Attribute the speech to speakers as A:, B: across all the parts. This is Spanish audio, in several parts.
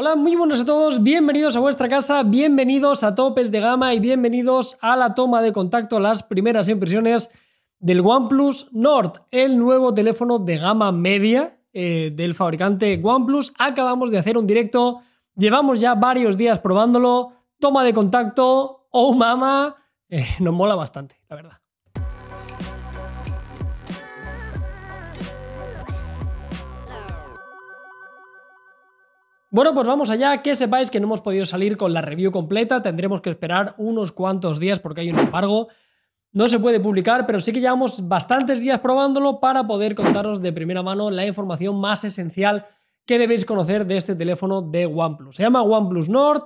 A: Hola, muy buenos a todos, bienvenidos a vuestra casa, bienvenidos a Topes de Gama y bienvenidos a la toma de contacto, las primeras impresiones del OnePlus Nord, el nuevo teléfono de gama media eh, del fabricante OnePlus. Acabamos de hacer un directo, llevamos ya varios días probándolo, toma de contacto, oh mama, eh, nos mola bastante, la verdad. Bueno, pues vamos allá, que sepáis que no hemos podido salir con la review completa, tendremos que esperar unos cuantos días porque hay un embargo. No se puede publicar, pero sí que llevamos bastantes días probándolo para poder contaros de primera mano la información más esencial que debéis conocer de este teléfono de OnePlus. Se llama OnePlus Nord,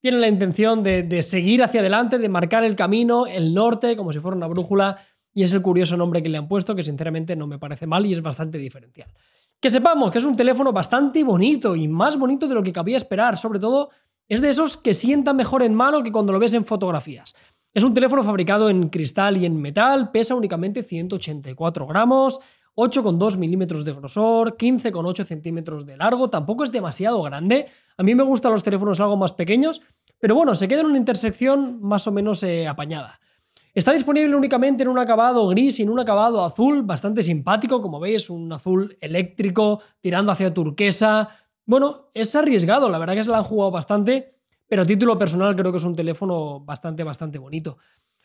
A: tiene la intención de, de seguir hacia adelante, de marcar el camino, el norte, como si fuera una brújula, y es el curioso nombre que le han puesto, que sinceramente no me parece mal y es bastante diferencial. Que sepamos que es un teléfono bastante bonito y más bonito de lo que cabía esperar, sobre todo es de esos que sienta mejor en mano que cuando lo ves en fotografías. Es un teléfono fabricado en cristal y en metal, pesa únicamente 184 gramos, 8,2 milímetros de grosor, 15,8 centímetros de largo, tampoco es demasiado grande. A mí me gustan los teléfonos algo más pequeños, pero bueno, se queda en una intersección más o menos eh, apañada. Está disponible únicamente en un acabado gris y en un acabado azul bastante simpático, como veis, un azul eléctrico tirando hacia turquesa. Bueno, es arriesgado, la verdad que se la han jugado bastante, pero a título personal creo que es un teléfono bastante, bastante bonito.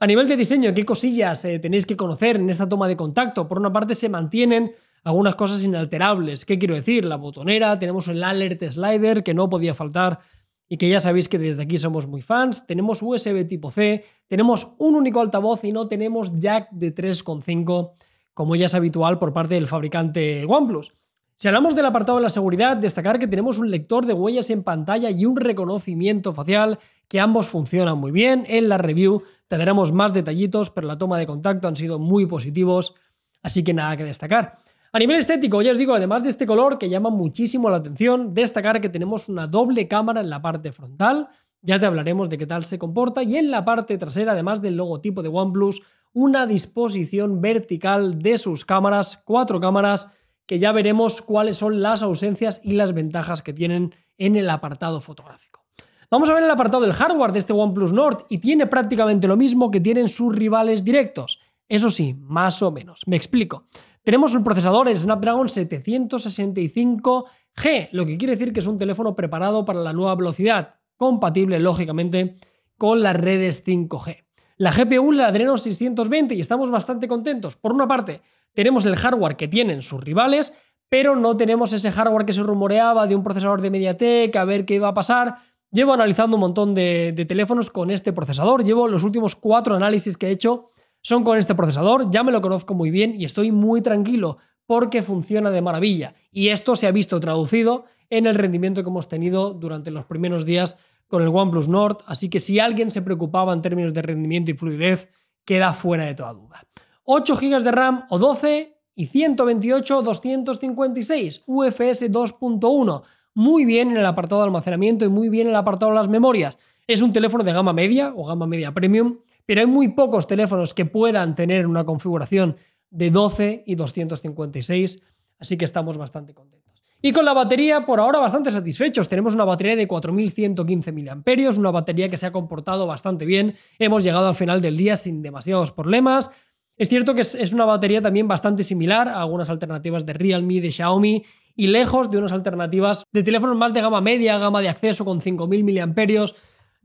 A: A nivel de diseño, ¿qué cosillas eh, tenéis que conocer en esta toma de contacto? Por una parte, se mantienen algunas cosas inalterables. ¿Qué quiero decir? La botonera, tenemos el alert slider que no podía faltar y que ya sabéis que desde aquí somos muy fans. Tenemos USB tipo C, tenemos un único altavoz y no tenemos jack de 3.5 como ya es habitual por parte del fabricante OnePlus. Si hablamos del apartado de la seguridad, destacar que tenemos un lector de huellas en pantalla y un reconocimiento facial que ambos funcionan muy bien. En la review te daremos más detallitos, pero la toma de contacto han sido muy positivos, así que nada que destacar. A nivel estético, ya os digo, además de este color que llama muchísimo la atención, destacar que tenemos una doble cámara en la parte frontal, ya te hablaremos de qué tal se comporta, y en la parte trasera, además del logotipo de OnePlus, una disposición vertical de sus cámaras, cuatro cámaras, que ya veremos cuáles son las ausencias y las ventajas que tienen en el apartado fotográfico. Vamos a ver el apartado del hardware de este OnePlus Nord y tiene prácticamente lo mismo que tienen sus rivales directos. Eso sí, más o menos. Me explico. Tenemos un procesador Snapdragon 765G, lo que quiere decir que es un teléfono preparado para la nueva velocidad, compatible lógicamente con las redes 5G. La GPU la Adreno 620 y estamos bastante contentos. Por una parte, tenemos el hardware que tienen sus rivales, pero no tenemos ese hardware que se rumoreaba de un procesador de Mediatek, a ver qué iba a pasar. Llevo analizando un montón de, de teléfonos con este procesador, llevo los últimos cuatro análisis que he hecho son con este procesador, ya me lo conozco muy bien y estoy muy tranquilo porque funciona de maravilla. Y esto se ha visto traducido en el rendimiento que hemos tenido durante los primeros días con el OnePlus Nord, así que si alguien se preocupaba en términos de rendimiento y fluidez, queda fuera de toda duda. 8 GB de RAM o 12 y 128 256 UFS 2.1. Muy bien en el apartado de almacenamiento y muy bien en el apartado de las memorias. Es un teléfono de gama media o gama media premium pero hay muy pocos teléfonos que puedan tener una configuración de 12 y 256, así que estamos bastante contentos. Y con la batería, por ahora bastante satisfechos. Tenemos una batería de 4.115 mAh, una batería que se ha comportado bastante bien. Hemos llegado al final del día sin demasiados problemas. Es cierto que es una batería también bastante similar a algunas alternativas de Realme, de Xiaomi y lejos de unas alternativas de teléfonos más de gama media, gama de acceso con 5.000 mAh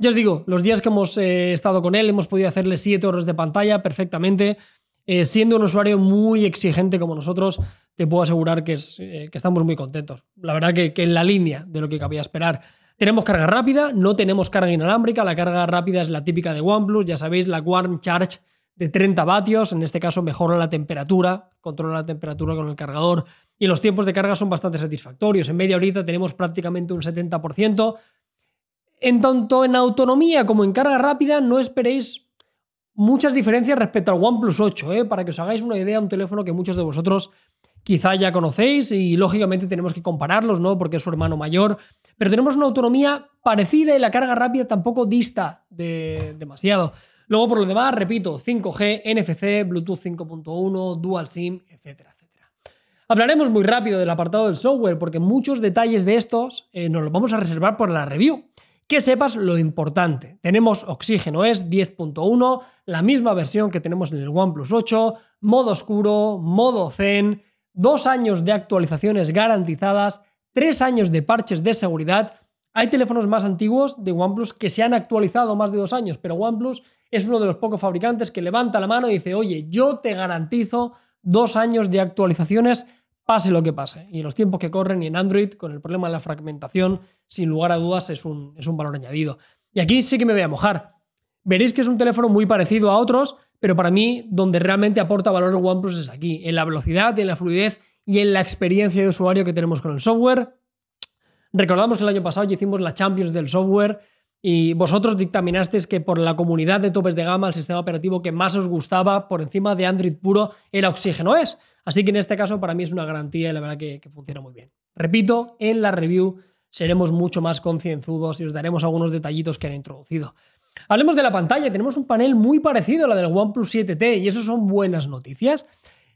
A: ya os digo, los días que hemos eh, estado con él hemos podido hacerle 7 horas de pantalla perfectamente. Eh, siendo un usuario muy exigente como nosotros, te puedo asegurar que, eh, que estamos muy contentos. La verdad que, en la línea de lo que cabía esperar. Tenemos carga rápida, no tenemos carga inalámbrica. La carga rápida es la típica de OnePlus, ya sabéis, la Warm Charge de 30 vatios. En este caso mejora la temperatura, controla la temperatura con el cargador y los tiempos de carga son bastante satisfactorios. En media horita tenemos prácticamente un 70%. En tanto en autonomía como en carga rápida, no esperéis muchas diferencias respecto al OnePlus 8, ¿eh? para que os hagáis una idea, un teléfono que muchos de vosotros quizá ya conocéis y lógicamente tenemos que compararlos, ¿no? Porque es su hermano mayor, pero tenemos una autonomía parecida y la carga rápida tampoco dista de demasiado. Luego por lo demás, repito, 5G, NFC, Bluetooth 5.1, Dual SIM, etcétera, etcétera. Hablaremos muy rápido del apartado del software porque muchos detalles de estos eh, nos los vamos a reservar por la review que sepas lo importante. Tenemos oxígeno es 10.1, la misma versión que tenemos en el OnePlus 8, modo oscuro, modo zen, dos años de actualizaciones garantizadas, tres años de parches de seguridad. Hay teléfonos más antiguos de OnePlus que se han actualizado más de dos años, pero OnePlus es uno de los pocos fabricantes que levanta la mano y dice, oye, yo te garantizo dos años de actualizaciones pase lo que pase. Y los tiempos que corren y en Android, con el problema de la fragmentación, sin lugar a dudas es un, valor añadido. Y aquí sí que me voy a mojar. Veréis que es un teléfono muy parecido a otros, pero para mí donde realmente aporta valor OnePlus es aquí, en la velocidad, en la fluidez y en la experiencia de usuario que tenemos con el software. Recordamos que el año pasado ya hicimos la Champions del software, y vosotros dictaminasteis que por la comunidad de topes de gama el sistema operativo que más os gustaba por encima de Android puro era Oxígeno es. Así que en este caso para mí es una garantía y la verdad que, funciona muy bien. Repito, en la review seremos mucho más concienzudos y os daremos algunos detallitos que han introducido. Hablemos de la pantalla, tenemos un panel muy parecido a la del OnePlus 7T y eso son buenas noticias.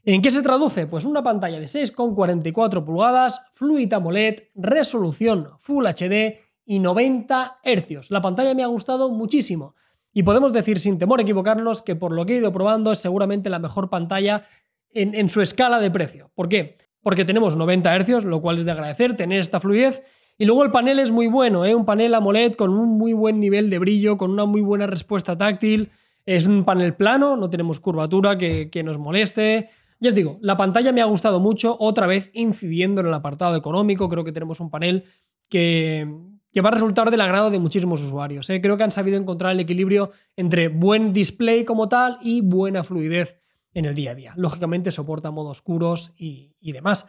A: ¿En qué se traduce? Pues una pantalla de 6,44 pulgadas, fluida AMOLED, resolución Full HD y 90 Hz. La pantalla me ha gustado muchísimo y podemos decir sin temor a equivocarnos que por lo que he ido probando es seguramente la mejor pantalla en, su escala de precio. ¿Por qué? Porque tenemos 90 Hz, lo cual es de agradecer tener esta fluidez. Y luego el panel es muy bueno, ¿eh? un panel AMOLED con un muy buen nivel de brillo, con una muy buena respuesta táctil. Es un panel plano, no tenemos curvatura que, que nos moleste. Ya os digo, la pantalla me ha gustado mucho, otra vez incidiendo en el apartado económico, creo que tenemos un panel que, que va a resultar del agrado de muchísimos usuarios. ¿eh? Creo que han sabido encontrar el equilibrio entre buen display como tal y buena fluidez en el día a día. Lógicamente soporta modos oscuros y, demás.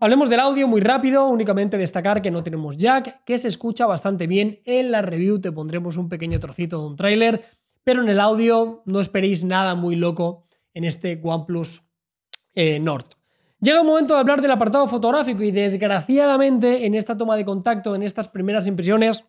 A: Hablemos del audio muy rápido, únicamente destacar que no tenemos jack, que se escucha bastante bien. En la review te pondremos un pequeño trocito de un tráiler, pero en el audio no esperéis nada muy loco en este OnePlus eh, Nord. Llega el momento de hablar del apartado fotográfico y desgraciadamente en esta toma de contacto, en estas primeras impresiones,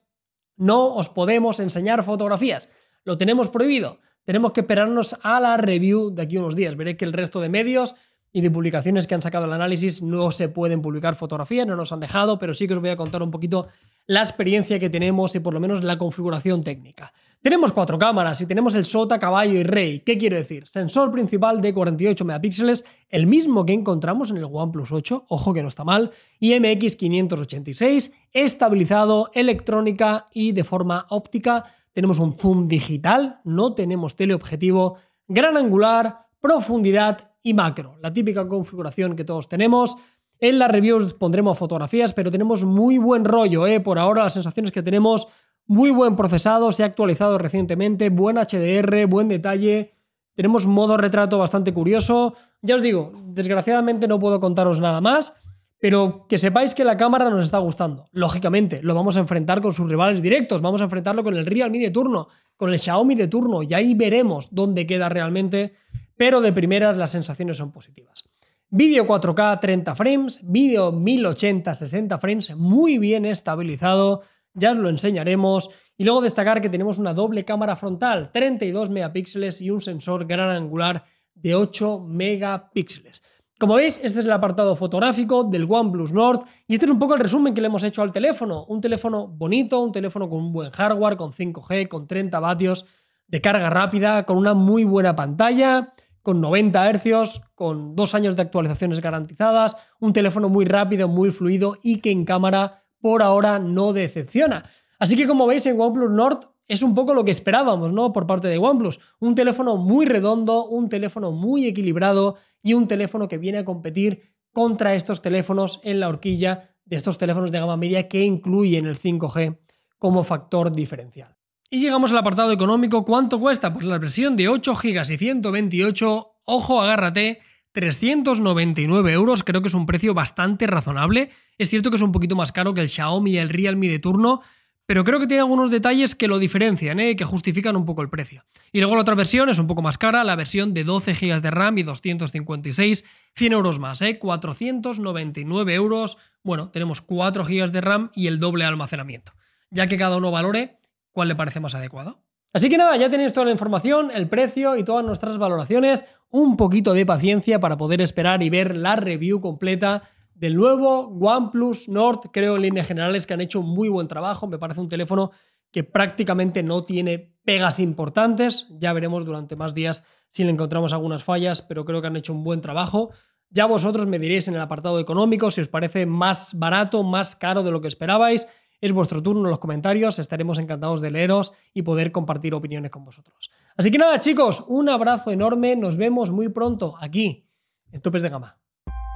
A: no os podemos enseñar fotografías. Lo tenemos prohibido. Tenemos que esperarnos a la review de aquí unos días. Veré que el resto de medios y de publicaciones que han sacado el análisis. No se pueden publicar fotografías, no nos han dejado, pero sí que os voy a contar un poquito la experiencia que tenemos y por lo menos la configuración técnica. Tenemos cuatro cámaras y tenemos el Sota, Caballo y Rey. ¿Qué quiero decir? Sensor principal de 48 megapíxeles, el mismo que encontramos en el OnePlus 8, ojo que no está mal, y MX586, estabilizado, electrónica y de forma óptica. Tenemos un zoom digital, no tenemos teleobjetivo, gran angular, profundidad y macro, la típica configuración que todos tenemos. En las reviews pondremos fotografías, pero tenemos muy buen rollo, ¿eh? por ahora las sensaciones que tenemos, muy buen procesado, se ha actualizado recientemente, buen HDR, buen detalle, tenemos modo retrato bastante curioso. Ya os digo, desgraciadamente no puedo contaros nada más, pero que sepáis que la cámara nos está gustando. Lógicamente, lo vamos a enfrentar con sus rivales directos, vamos a enfrentarlo con el Realme de turno, con el Xiaomi de turno, y ahí veremos dónde queda realmente pero de primeras las sensaciones son positivas. Vídeo 4K 30 frames, vídeo 1080 60 frames, muy bien estabilizado, ya os lo enseñaremos. Y luego destacar que tenemos una doble cámara frontal, 32 megapíxeles y un sensor gran angular de 8 megapíxeles. Como veis, este es el apartado fotográfico del OnePlus Nord y este es un poco el resumen que le hemos hecho al teléfono. Un teléfono bonito, un teléfono con un buen hardware, con 5G, con 30 vatios de carga rápida, con una muy buena pantalla, con 90 Hz, con dos años de actualizaciones garantizadas, un teléfono muy rápido, muy fluido y que en cámara por ahora no decepciona. Así que como veis en OnePlus Nord es un poco lo que esperábamos, ¿no? Por parte de OnePlus. Un teléfono muy redondo, un teléfono muy equilibrado y un teléfono que viene a competir contra estos teléfonos en la horquilla de estos teléfonos de gama media que incluyen el 5G como factor diferencial. Y llegamos al apartado económico. ¿Cuánto cuesta? Pues la versión de 8 GB y 128, ojo, agárrate, 399 euros. Creo que es un precio bastante razonable. Es cierto que es un poquito más caro que el Xiaomi y el Realme de turno, pero creo que tiene algunos detalles que lo diferencian, ¿eh? que justifican un poco el precio. Y luego la otra versión es un poco más cara, la versión de 12 GB de RAM y 256, 100 euros más, ¿eh? 499 euros. Bueno, tenemos 4 GB de RAM y el doble almacenamiento. Ya que cada uno valore, cuál le parece más adecuado. Así que nada, ya tenéis toda la información, el precio y todas nuestras valoraciones. Un poquito de paciencia para poder esperar y ver la review completa del nuevo OnePlus Nord. Creo en líneas generales que han hecho un muy buen trabajo. Me parece un teléfono que prácticamente no tiene pegas importantes. Ya veremos durante más días si le encontramos algunas fallas, pero creo que han hecho un buen trabajo. Ya vosotros me diréis en el apartado económico si os parece más barato, más caro de lo que esperabais es vuestro turno en los comentarios, estaremos encantados de leeros y poder compartir opiniones con vosotros. Así que nada, chicos, un abrazo enorme, nos vemos muy pronto aquí, en Topes de Gama.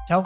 A: Chao.